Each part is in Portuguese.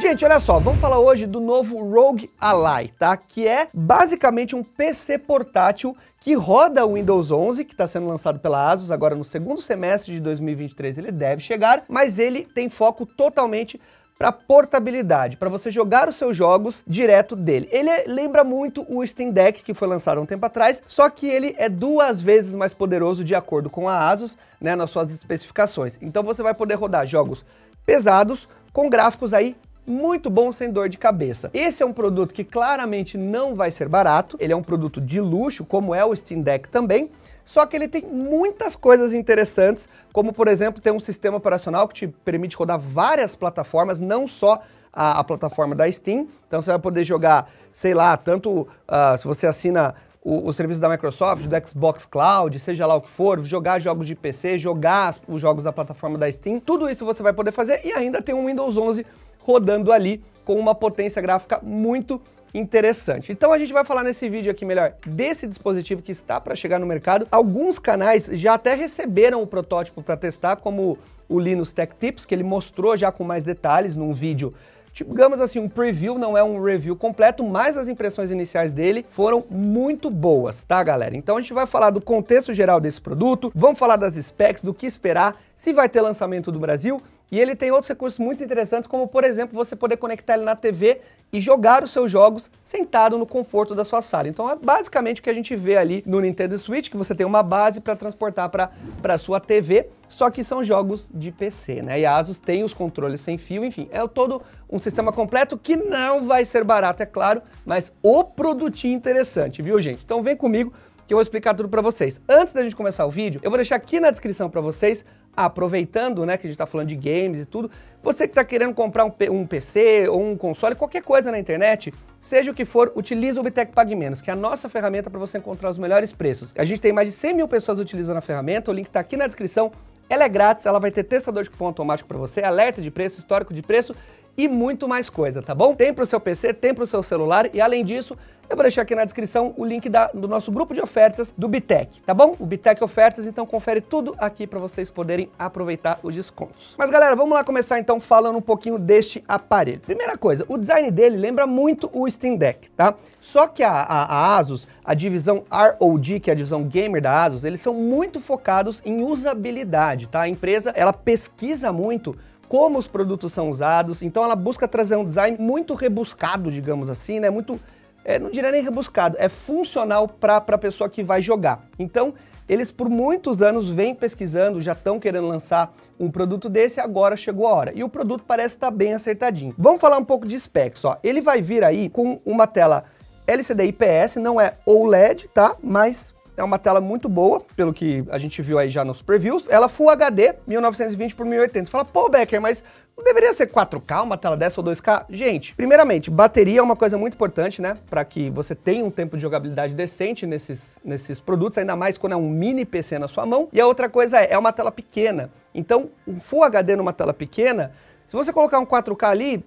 Gente, olha só, vamos falar hoje do novo Rogue Ally, tá? Que é basicamente um PC portátil que roda o Windows 11, que está sendo lançado pela ASUS agora no segundo semestre de 2023, ele deve chegar, mas ele tem foco totalmente para portabilidade, para você jogar os seus jogos direto dele. Ele é, lembra muito o Steam Deck que foi lançado há um tempo atrás, só que ele é duas vezes mais poderoso de acordo com a ASUS, né, nas suas especificações. Então você vai poder rodar jogos pesados com gráficos aí muito bom sem dor de cabeça. Esse é um produto que claramente não vai ser barato, ele é um produto de luxo, como é o Steam Deck também, só que ele tem muitas coisas interessantes, como por exemplo, ter um sistema operacional que te permite rodar várias plataformas, não só a, a plataforma da Steam. Então você vai poder jogar, sei lá, tanto uh, se você assina o, o, serviço da Microsoft, do Xbox Cloud, seja lá o que for, jogar jogos de PC, jogar os jogos da plataforma da Steam, tudo isso você vai poder fazer e ainda tem um Windows 11 rodando ali com uma potência gráfica muito interessante. Então a gente vai falar nesse vídeo aqui melhor desse dispositivo que está para chegar no mercado. Alguns canais já até receberam o protótipo para testar, como o Linus Tech Tips, que ele mostrou já com mais detalhes num vídeo digamos assim, um preview, não é um review completo, mas as impressões iniciais dele foram muito boas, tá galera? Então a gente vai falar do contexto geral desse produto, vamos falar das specs, do que esperar, se vai ter lançamento do Brasil e ele tem outros recursos muito interessantes, como por exemplo, você poder conectar ele na TV e jogar os seus jogos sentado no conforto da sua sala. Então é basicamente o que a gente vê ali no Nintendo Switch, que você tem uma base para transportar para a sua TV, só que são jogos de PC, né? E a Asus tem os controles sem fio, enfim, é todo um sistema completo que não vai ser barato, é claro, mas o produtinho interessante, viu gente? Então vem comigo, que eu vou explicar tudo para vocês. Antes da gente começar o vídeo, eu vou deixar aqui na descrição para vocês, aproveitando, né, que a gente tá falando de games e tudo, você que tá querendo comprar um, um, PC ou um console, qualquer coisa na internet, seja o que for, utiliza o Bitec Pague Menos, que é a nossa ferramenta para você encontrar os melhores preços. A gente tem mais de 100 mil pessoas utilizando a ferramenta, o link tá aqui na descrição. Ela é grátis, ela vai ter testador de cupom automático para você, alerta de preço, histórico de preço e muito mais coisa, tá bom? Tem para o seu PC, tem para o seu celular e além disso, eu vou deixar aqui na descrição o link da, do nosso grupo de ofertas do Bitec, tá bom? O Bitec Ofertas, então confere tudo aqui para vocês poderem aproveitar os descontos. Mas galera, vamos lá começar então falando um pouquinho deste aparelho. Primeira coisa, o design dele lembra muito o Steam Deck, tá? Só que a, a, a ASUS, a divisão ROG, que é a divisão gamer da ASUS, eles são muito focados em usabilidade, tá? A empresa, ela pesquisa muito como os produtos são usados. Então ela busca trazer um design muito rebuscado, digamos assim, né? Muito, é, não diria nem rebuscado, é funcional para a pessoa que vai jogar. Então eles por muitos anos vêm pesquisando, já estão querendo lançar um produto desse, agora chegou a hora. E o produto parece estar tá bem acertadinho. Vamos falar um pouco de specs, ó. Ele vai vir aí com uma tela LCD IPS, não é OLED, tá? Mas é uma tela muito boa, pelo que a gente viu aí já nos previews. Ela Full HD, 1920 por 1080. Você fala, pô, Becker, mas não deveria ser 4K uma tela dessa ou 2K? Gente, primeiramente, bateria é uma coisa muito importante, né? Para que você tenha um tempo de jogabilidade decente nesses, nesses produtos, ainda mais quando é um mini PC na sua mão. E a outra coisa é, é uma tela pequena. Então, um Full HD numa tela pequena, se você colocar um 4K ali,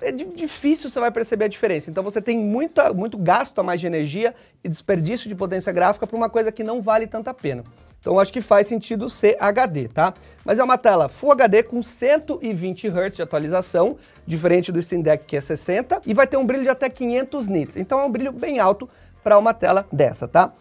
é difícil você vai perceber a diferença. Então você tem muita, muito gasto a mais de energia e desperdício de potência gráfica para uma coisa que não vale tanta pena. Então acho que faz sentido ser HD, tá? Mas é uma tela Full HD com 120 Hz de atualização, diferente do Steam Deck que é 60, e vai ter um brilho de até 500 nits. Então é um brilho bem alto para uma tela dessa, tá?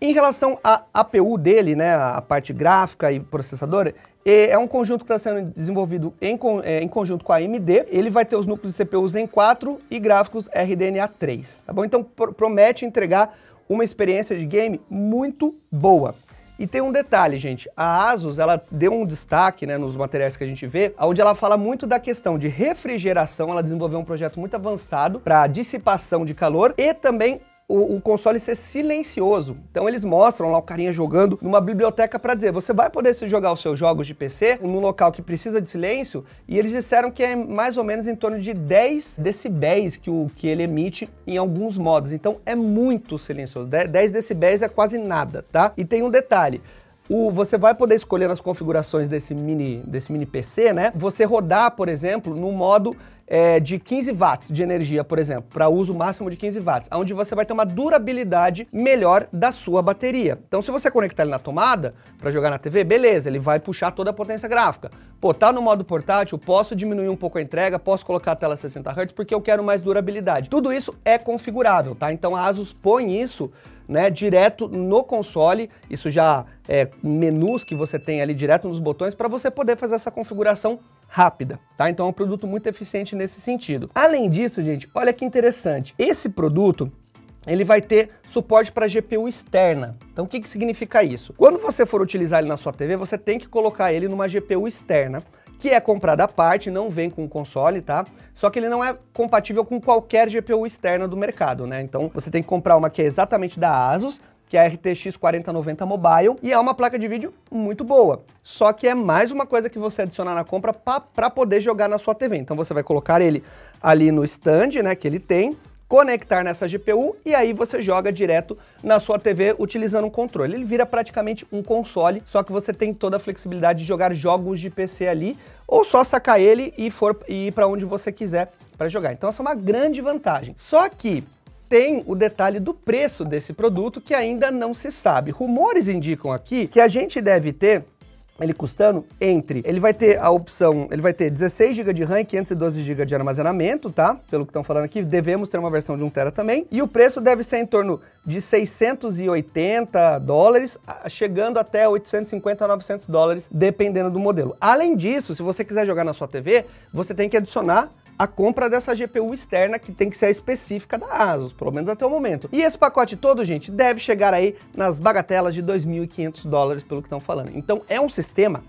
Em relação à APU dele, né, a parte gráfica e processador, é um conjunto que está sendo desenvolvido em, é, em, conjunto com a AMD. Ele vai ter os núcleos de CPUs em 4 e gráficos RDNA 3, tá bom? Então pr promete entregar uma experiência de game muito boa. E tem um detalhe, gente. A ASUS, ela deu um destaque, né, nos materiais que a gente vê, onde ela fala muito da questão de refrigeração. Ela desenvolveu um projeto muito avançado para dissipação de calor e também o, o, console ser silencioso. Então eles mostram lá o carinha jogando numa biblioteca para dizer, você vai poder jogar os seus jogos de PC num local que precisa de silêncio, e eles disseram que é mais ou menos em torno de 10 decibéis que, o, que ele emite em alguns modos. Então é muito silencioso. 10 decibéis é quase nada, tá? E tem um detalhe, o, você vai poder escolher nas configurações desse mini, desse mini PC, né? Você rodar, por exemplo, no modo é, de 15 watts de energia, por exemplo, para uso máximo de 15 watts, onde você vai ter uma durabilidade melhor da sua bateria. Então, se você conectar ele na tomada para jogar na TV, beleza, ele vai puxar toda a potência gráfica. Pô, tá no modo portátil, posso diminuir um pouco a entrega, posso colocar a tela 60 Hz porque eu quero mais durabilidade. Tudo isso é configurável, tá? Então a ASUS põe isso né, direto no console, isso já é menus que você tem ali direto nos botões para você poder fazer essa configuração rápida, tá? Então é um produto muito eficiente nesse sentido. Além disso, gente, olha que interessante. Esse produto ele vai ter suporte para GPU externa. Então o que, que significa isso? Quando você for utilizar ele na sua TV, você tem que colocar ele numa GPU externa que é comprado à parte, não vem com o console, tá? Só que ele não é compatível com qualquer GPU externa do mercado, né? Então você tem que comprar uma que é exatamente da ASUS, que é a RTX 4090 Mobile, e é uma placa de vídeo muito boa. Só que é mais uma coisa que você adicionar na compra para poder jogar na sua TV. Então você vai colocar ele ali no stand, né, que ele tem, conectar nessa GPU e aí você joga direto na sua TV utilizando um controle. Ele vira praticamente um console, só que você tem toda a flexibilidade de jogar jogos de PC ali ou só sacar ele e, for, e ir para onde você quiser para jogar. Então essa é uma grande vantagem. Só que tem o detalhe do preço desse produto que ainda não se sabe. Rumores indicam aqui que a gente deve ter ele custando entre. Ele vai ter a opção, ele vai ter 16 GB de RAM e 512 GB de armazenamento, tá? Pelo que estão falando aqui, devemos ter uma versão de 1 TB também. E o preço deve ser em torno de 680 dólares, chegando até 850 a 900 dólares, dependendo do modelo. Além disso, se você quiser jogar na sua TV, você tem que adicionar a compra dessa GPU externa que tem que ser a específica da ASUS, pelo menos até o momento. E esse pacote todo, gente, deve chegar aí nas bagatelas de 2.500 dólares, pelo que estão falando. Então é um sistema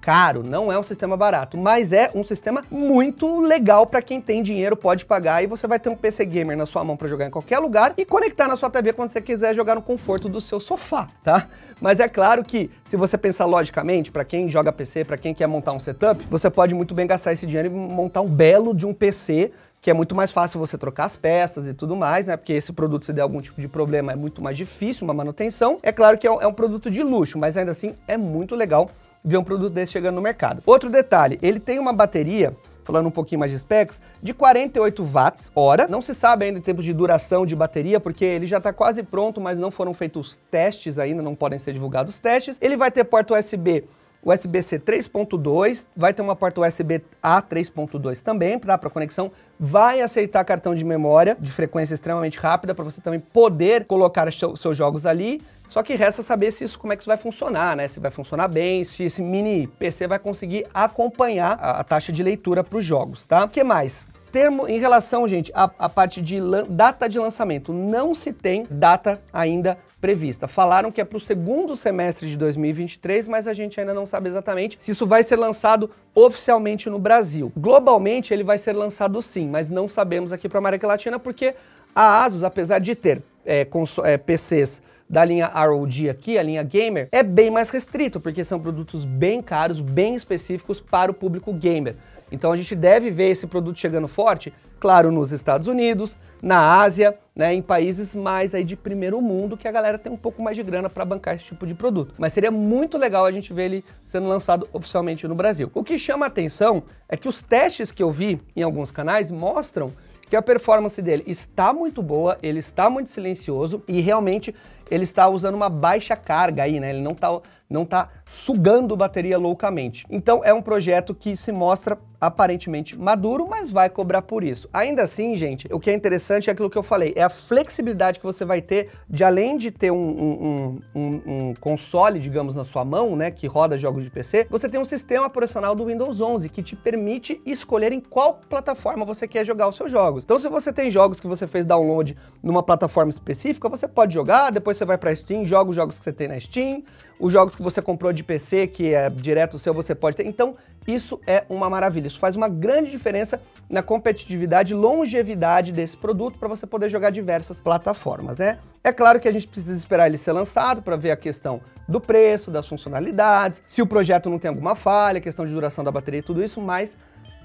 caro, não é um sistema barato, mas é um sistema muito legal para quem tem dinheiro, pode pagar e você vai ter um PC gamer na sua mão para jogar em qualquer lugar e conectar na sua TV quando você quiser jogar no conforto do seu sofá, tá? Mas é claro que se você pensar logicamente, para quem joga PC, para quem quer montar um setup, você pode muito bem gastar esse dinheiro e montar um belo de um PC que é muito mais fácil você trocar as peças e tudo mais, né? Porque esse produto, se der algum tipo de problema, é muito mais difícil uma manutenção. É claro que é um, é um produto de luxo, mas ainda assim é muito legal ver um produto desse chegando no mercado. Outro detalhe, ele tem uma bateria falando um pouquinho mais de specs, de 48 watts hora. Não se sabe ainda em termos de duração de bateria, porque ele já está quase pronto, mas não foram feitos testes ainda, não podem ser divulgados testes. Ele vai ter porta USB USB-C 3.2, vai ter uma porta USB-A 3.2 também para conexão, vai aceitar cartão de memória de frequência extremamente rápida para você também poder colocar seu, seus jogos ali, só que resta saber se isso, como é que isso vai funcionar, né? Se vai funcionar bem, se esse mini PC vai conseguir acompanhar a, a taxa de leitura para os jogos, tá? O que mais? termo, em relação, gente, à, à parte de data de lançamento, não se tem data ainda prevista. Falaram que é para o segundo semestre de 2023, mas a gente ainda não sabe exatamente se isso vai ser lançado oficialmente no Brasil. Globalmente, ele vai ser lançado sim, mas não sabemos aqui para a América Latina porque a Asus, apesar de ter é, é, PCs da linha ROG aqui, a linha gamer, é bem mais restrito, porque são produtos bem caros, bem específicos para o público gamer. Então a gente deve ver esse produto chegando forte, claro, nos Estados Unidos, na Ásia, né, em países mais aí de primeiro mundo que a galera tem um pouco mais de grana para bancar esse tipo de produto. Mas seria muito legal a gente ver ele sendo lançado oficialmente no Brasil. O que chama atenção é que os testes que eu vi em alguns canais mostram que a performance dele está muito boa, ele está muito silencioso e realmente ele está usando uma baixa carga aí, né? Ele não está não está sugando bateria loucamente. Então é um projeto que se mostra aparentemente maduro, mas vai cobrar por isso. Ainda assim, gente, o que é interessante é aquilo que eu falei, é a flexibilidade que você vai ter de além de ter um, um, um, um console, digamos, na sua mão, né, que roda jogos de PC, você tem um sistema operacional do Windows 11 que te permite escolher em qual plataforma você quer jogar os seus jogos. Então se você tem jogos que você fez download numa plataforma específica, você pode jogar, depois você vai para Steam, joga os jogos que você tem na Steam, os jogos que você comprou de PC, que é direto seu, você pode ter. Então, isso é uma maravilha. Isso faz uma grande diferença na competitividade e longevidade desse produto para você poder jogar diversas plataformas, né? É claro que a gente precisa esperar ele ser lançado para ver a questão do preço, das funcionalidades, se o projeto não tem alguma falha, questão de duração da bateria e tudo isso, mas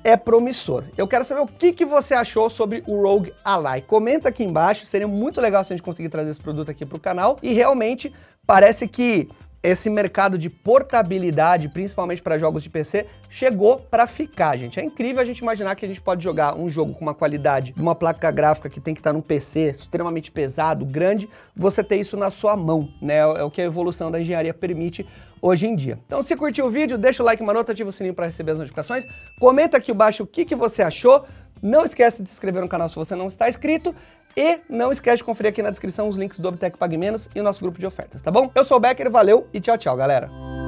é promissor. Eu quero saber o que, que você achou sobre o Rogue Ally. Comenta aqui embaixo, seria muito legal se a gente conseguir trazer esse produto aqui para o canal. E realmente parece que esse mercado de portabilidade, principalmente para jogos de PC, chegou para ficar, gente. É incrível a gente imaginar que a gente pode jogar um jogo com uma qualidade de uma placa gráfica que tem que estar tá num PC extremamente pesado, grande, você ter isso na sua mão, né? É, é o que a evolução da engenharia permite hoje em dia. Então, se curtiu o vídeo, deixa o like maroto, ativa o sininho para receber as notificações, comenta aqui embaixo o que, que você achou, não esquece de se inscrever no canal se você não está inscrito e não esquece de conferir aqui na descrição os links do Obtec Pague Menos e o nosso grupo de ofertas, tá bom? Eu sou o Becker, valeu e tchau, tchau, galera!